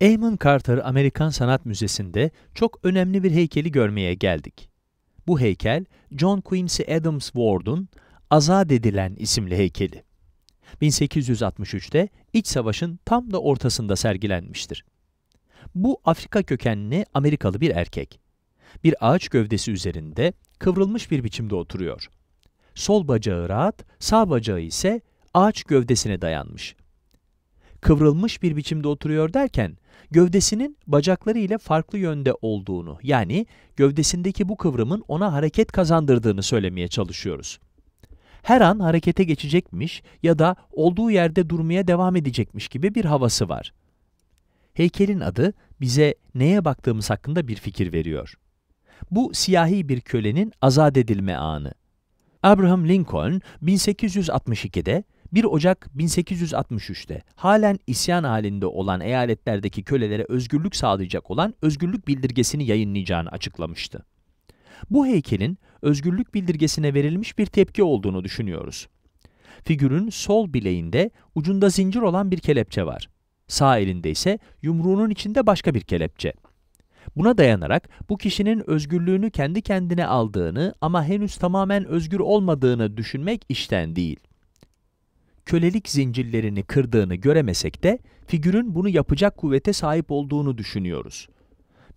Eamon Carter Amerikan Sanat Müzesi'nde çok önemli bir heykeli görmeye geldik. Bu heykel John Quincy Adams Ward'un Azad Edilen isimli heykeli. 1863'te İç Savaş'ın tam da ortasında sergilenmiştir. Bu Afrika kökenli Amerikalı bir erkek. Bir ağaç gövdesi üzerinde kıvrılmış bir biçimde oturuyor. Sol bacağı rahat, sağ bacağı ise ağaç gövdesine dayanmış kıvrılmış bir biçimde oturuyor derken, gövdesinin bacakları ile farklı yönde olduğunu, yani gövdesindeki bu kıvrımın ona hareket kazandırdığını söylemeye çalışıyoruz. Her an harekete geçecekmiş ya da olduğu yerde durmaya devam edecekmiş gibi bir havası var. Heykelin adı bize neye baktığımız hakkında bir fikir veriyor. Bu siyahi bir kölenin azat edilme anı. Abraham Lincoln 1862'de 1 Ocak 1863'te halen isyan halinde olan eyaletlerdeki kölelere özgürlük sağlayacak olan özgürlük bildirgesini yayınlayacağını açıklamıştı. Bu heykelin özgürlük bildirgesine verilmiş bir tepki olduğunu düşünüyoruz. Figürün sol bileğinde ucunda zincir olan bir kelepçe var. Sağ elinde ise yumruğunun içinde başka bir kelepçe. Buna dayanarak bu kişinin özgürlüğünü kendi kendine aldığını ama henüz tamamen özgür olmadığını düşünmek işten değil kölelik zincirlerini kırdığını göremesek de figürün bunu yapacak kuvvete sahip olduğunu düşünüyoruz.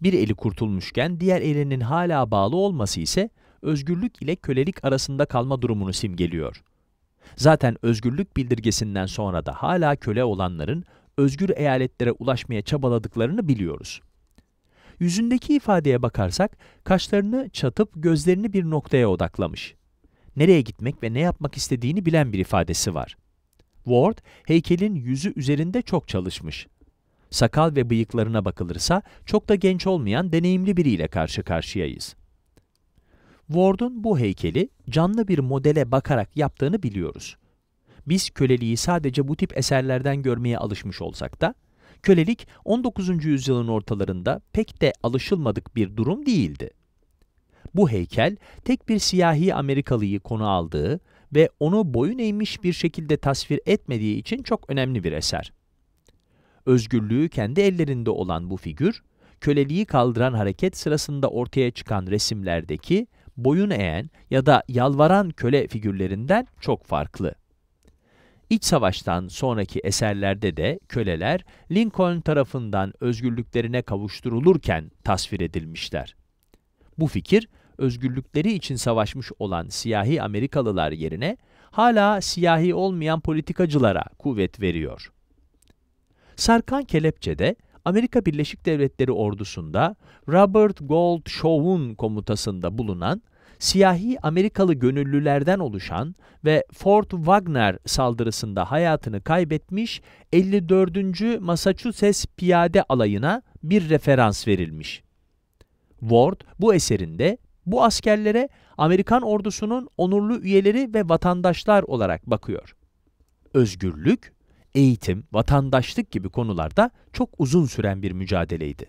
Bir eli kurtulmuşken diğer elinin hala bağlı olması ise özgürlük ile kölelik arasında kalma durumunu simgeliyor. Zaten özgürlük bildirgesinden sonra da hala köle olanların özgür eyaletlere ulaşmaya çabaladıklarını biliyoruz. Yüzündeki ifadeye bakarsak kaşlarını çatıp gözlerini bir noktaya odaklamış. Nereye gitmek ve ne yapmak istediğini bilen bir ifadesi var. Ward, heykelin yüzü üzerinde çok çalışmış. Sakal ve bıyıklarına bakılırsa çok da genç olmayan deneyimli biriyle karşı karşıyayız. Ward'un bu heykeli canlı bir modele bakarak yaptığını biliyoruz. Biz köleliği sadece bu tip eserlerden görmeye alışmış olsak da, kölelik 19. yüzyılın ortalarında pek de alışılmadık bir durum değildi. Bu heykel tek bir siyahi Amerikalıyı konu aldığı ve onu boyun eğmiş bir şekilde tasvir etmediği için çok önemli bir eser. Özgürlüğü kendi ellerinde olan bu figür, köleliği kaldıran hareket sırasında ortaya çıkan resimlerdeki boyun eğen ya da yalvaran köle figürlerinden çok farklı. İç savaştan sonraki eserlerde de köleler Lincoln tarafından özgürlüklerine kavuşturulurken tasvir edilmişler. Bu fikir özgürlükleri için savaşmış olan siyahi Amerikalılar yerine hala siyahi olmayan politikacılara kuvvet veriyor. Sarkan Kelepçe'de Amerika Birleşik Devletleri ordusunda Robert Gold Shaw'un komutasında bulunan siyahi Amerikalı gönüllülerden oluşan ve Fort Wagner saldırısında hayatını kaybetmiş 54. Massachusetts Piyade Alayı'na bir referans verilmiş. Ward bu eserinde bu askerlere Amerikan ordusunun onurlu üyeleri ve vatandaşlar olarak bakıyor. Özgürlük, eğitim, vatandaşlık gibi konularda çok uzun süren bir mücadeleydi.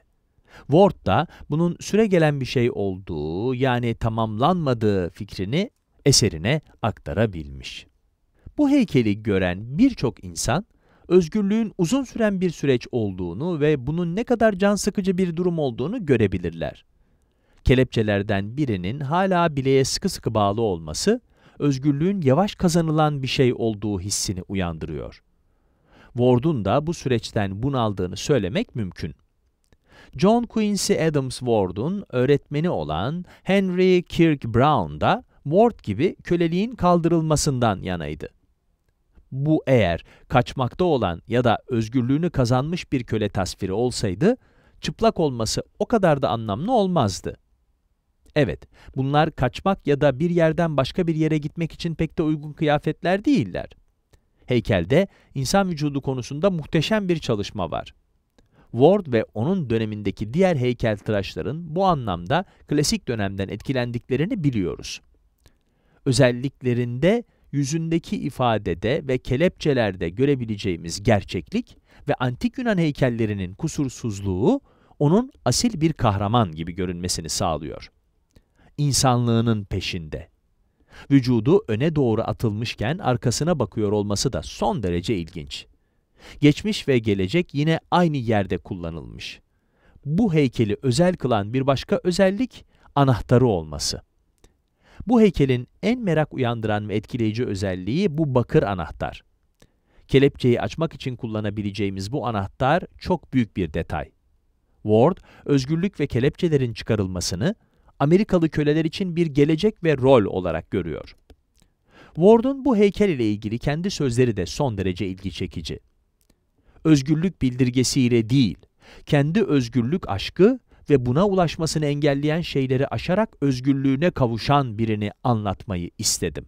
Ward da bunun süre gelen bir şey olduğu yani tamamlanmadığı fikrini eserine aktarabilmiş. Bu heykeli gören birçok insan özgürlüğün uzun süren bir süreç olduğunu ve bunun ne kadar can sıkıcı bir durum olduğunu görebilirler kelepçelerden birinin hala bileğe sıkı sıkı bağlı olması, özgürlüğün yavaş kazanılan bir şey olduğu hissini uyandırıyor. Ward'un da bu süreçten bunaldığını söylemek mümkün. John Quincy Adams Ward'un öğretmeni olan Henry Kirk Brown da Ward gibi köleliğin kaldırılmasından yanaydı. Bu eğer kaçmakta olan ya da özgürlüğünü kazanmış bir köle tasviri olsaydı, çıplak olması o kadar da anlamlı olmazdı. Evet, bunlar kaçmak ya da bir yerden başka bir yere gitmek için pek de uygun kıyafetler değiller. Heykelde insan vücudu konusunda muhteşem bir çalışma var. Ward ve onun dönemindeki diğer heykel heykeltıraşların bu anlamda klasik dönemden etkilendiklerini biliyoruz. Özelliklerinde yüzündeki ifadede ve kelepçelerde görebileceğimiz gerçeklik ve antik Yunan heykellerinin kusursuzluğu onun asil bir kahraman gibi görünmesini sağlıyor insanlığının peşinde. Vücudu öne doğru atılmışken arkasına bakıyor olması da son derece ilginç. Geçmiş ve gelecek yine aynı yerde kullanılmış. Bu heykeli özel kılan bir başka özellik anahtarı olması. Bu heykelin en merak uyandıran ve etkileyici özelliği bu bakır anahtar. Kelepçeyi açmak için kullanabileceğimiz bu anahtar çok büyük bir detay. Ward, özgürlük ve kelepçelerin çıkarılmasını Amerikalı köleler için bir gelecek ve rol olarak görüyor. Ward'un bu heykel ile ilgili kendi sözleri de son derece ilgi çekici. Özgürlük bildirgesiyle değil, kendi özgürlük aşkı ve buna ulaşmasını engelleyen şeyleri aşarak özgürlüğüne kavuşan birini anlatmayı istedim.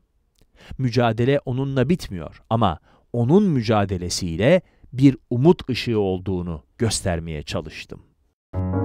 Mücadele onunla bitmiyor ama onun mücadelesiyle bir umut ışığı olduğunu göstermeye çalıştım. Müzik